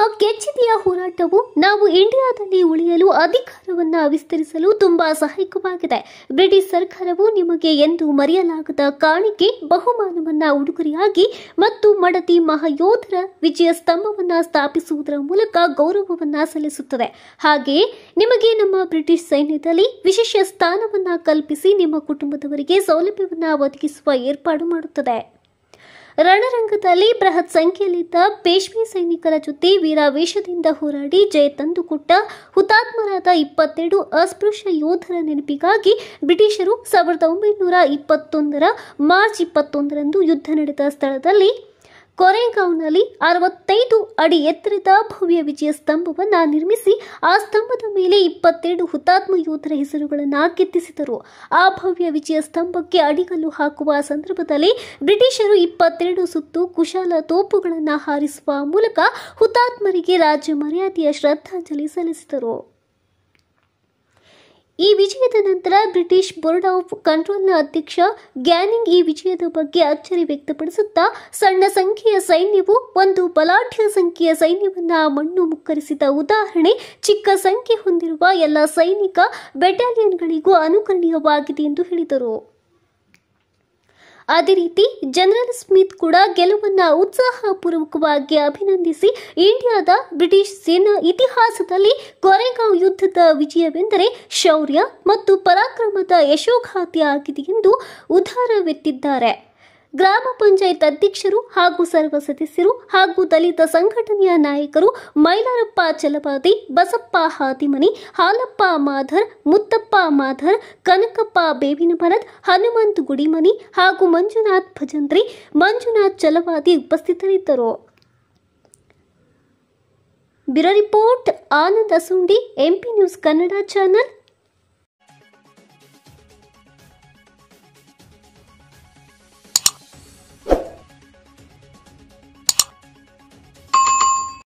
ನಿಮ್ಮ ಹೋರಾಟವು ನಾವು ಇಂಡಿಯಾದಲ್ಲಿ ಉಳಿಯಲು ಅಧಿಕಾರವನ್ನ ವಿಸ್ತರಿಸಲು ತುಂಬಾ ಸಹಾಯಕವಾಗಿದೆ ಬ್ರಿಟಿಷ್ ಸರ್ಕಾರವು ನಿಮಗೆ ಎಂದು ಮರೆಯಲಾಗದ ಕಾಣಿಕೆ ಬಹುಮಾನವನ್ನ ಉಡುಗೊರೆಯಾಗಿ ಮತ್ತು ಮಡತಿ ಮಹಾಯೋಧರ ವಿಜಯ ಸ್ತಂಭವನ್ನ ಸ್ಥಾಪಿಸುವುದರ ಮೂಲಕ ಗೌರವವನ್ನ ಸಲ್ಲಿಸುತ್ತದೆ ಹಾಗೆಯೇ ನಿಮಗೆ ನಮ್ಮ ಬ್ರಿಟಿಷ್ ಸೈನ್ಯದಲ್ಲಿ ವಿಶೇಷ ಸ್ಥಾನವನ್ನ ಕಲ್ಪಿಸಿ ನಿಮ್ಮ ಕುಟುಂಬದವರಿಗೆ ಸೌಲಭ್ಯವನ್ನ ಒದಗಿಸುವ ಏರ್ಪಾಡು ಮಾಡುತ್ತದೆ ರಣರಂಗದಲ್ಲಿ ಬೃಹತ್ ಸಂಖ್ಯೆಯಲ್ಲಿದ್ದ ಪೇಶ್ವೆ ಸೈನಿಕರ ಜೊತೆ ವೀರಾವೇಶದಿಂದ ಹೋರಾಡಿ ಜಯ ತಂದುಕೊಟ್ಟ ಹುತಾತ್ಮರಾದ ಇಪ್ಪತ್ತೆರಡು ಅಸ್ಪೃಶ್ಯ ಯೋಧರ ನೆನಪಿಗಾಗಿ ಬ್ರಿಟಿಷರು ಸಾವಿರದ ಒಂಬೈನೂರ ಇಪ್ಪತ್ತೊಂದರ ಮಾರ್ಚ್ ಇಪ್ಪತ್ತೊಂದರಂದು ಯುದ್ಧ ನಡೆದ ಸ್ಥಳದಲ್ಲಿ ಕೊರೆಗಾಂವ್ನಲ್ಲಿ ಅರವತ್ತೈದು ಅಡಿ ಎತ್ತರದ ಭವ್ಯ ವಿಜಯ ಸ್ತಂಭವನ್ನು ನಿರ್ಮಿಸಿ ಆ ಸ್ತಂಭದ ಮೇಲೆ ಇಪ್ಪತ್ತೆರಡು ಹುತಾತ್ಮ ಯೋಧರ ಹೆಸರುಗಳನ್ನು ಕೆತ್ತಿಸಿದರು ಆ ಭವ್ಯ ವಿಜಯ ಸ್ತಂಭಕ್ಕೆ ಅಡಿಗಲ್ಲು ಹಾಕುವ ಸಂದರ್ಭದಲ್ಲಿ ಬ್ರಿಟಿಷರು ಇಪ್ಪತ್ತೆರಡು ಸುತ್ತು ಕುಶಾಲ ತೋಪುಗಳನ್ನು ಹಾರಿಸುವ ಮೂಲಕ ಹುತಾತ್ಮರಿಗೆ ರಾಜ್ಯ ಮರ್ಯಾದೆಯ ಶ್ರದ್ಧಾಂಜಲಿ ಸಲ್ಲಿಸಿದರು ಈ ವಿಜಯದ ನಂತರ ಬ್ರಿಟಿಷ್ ಬೋರ್ಡ್ ಆಫ್ ಕಂಟ್ರೋಲ್ನ ಅಧ್ಯಕ್ಷ ಗ್ಯಾನಿಂಗ್ ಈ ವಿಜಯದ ಬಗ್ಗೆ ಅಚ್ಚರಿ ವ್ಯಕ್ತಪಡಿಸುತ್ತಾ ಸಣ್ಣ ಸಂಖ್ಯೆಯ ಸೈನ್ಯವು ಒಂದು ಬಲಾಢ್ಯ ಸಂಖ್ಯೆಯ ಸೈನ್ಯವನ್ನು ಮಣ್ಣು ಮುಕ್ಕರಿಸಿದ ಉದಾಹರಣೆ ಚಿಕ್ಕ ಸಂಖ್ಯೆ ಹೊಂದಿರುವ ಎಲ್ಲ ಸೈನಿಕ ಬೆಟಾಲಿಯನ್ಗಳಿಗೂ ಅನುಕರಣೀಯವಾಗಿದೆ ಎಂದು ಹೇಳಿದರು ಅದೇ ರೀತಿ ಜನರಲ್ ಸ್ಮಿತ್ ಕೂಡ ಗೆಲುವನ್ನು ಉತ್ಸಾಹಪೂರ್ವಕವಾಗಿ ಅಭಿನಂದಿಸಿ ಇಂಡಿಯಾದ ಬ್ರಿಟಿಷ್ ಸೇನಾ ಇತಿಹಾಸದಲ್ಲಿ ಕೊರೆಗಾಂವ್ ಯುದ್ಧದ ವಿಜಯವೆಂದರೆ ಶೌರ್ಯ ಮತ್ತು ಪರಾಕ್ರಮದ ಯಶೋಖಾತಿ ಆಗಿದೆ ಎಂದು ಉದ್ಧಾರವೆತ್ತಿದ್ದಾರೆ ಗ್ರಾಮ ಪಂಚಾಯತ್ ಅಧ್ಯಕ್ಷರು ಹಾಗೂ ಸರ್ವ ಸದಸ್ಯರು ಹಾಗೂ ದಲಿತ ಸಂಘಟನೆಯ ನಾಯಕರು ಮೈಲಾರಪ್ಪ ಚಲಪಾತಿ ಬಸಪ್ಪ ಹಾತಿಮನಿ ಹಾಲಪ್ಪ ಮಾಧರ್ ಮುತ್ತಪ್ಪ ಮಾಧರ್ ಕನಕಪ್ಪ ಬೇವಿನ ಭರತ್ ಹನುಮಂತ್ ಗುಡಿಮನಿ ಹಾಗೂ ಮಂಜುನಾಥ್ ಭಜಂತ್ರಿ ಮಂಜುನಾಥ್ ಚಲವಾದಿ ಉಪಸ್ಥಿತರಿದ್ದರು bureau report Ananda Sundi MP news Kannada channel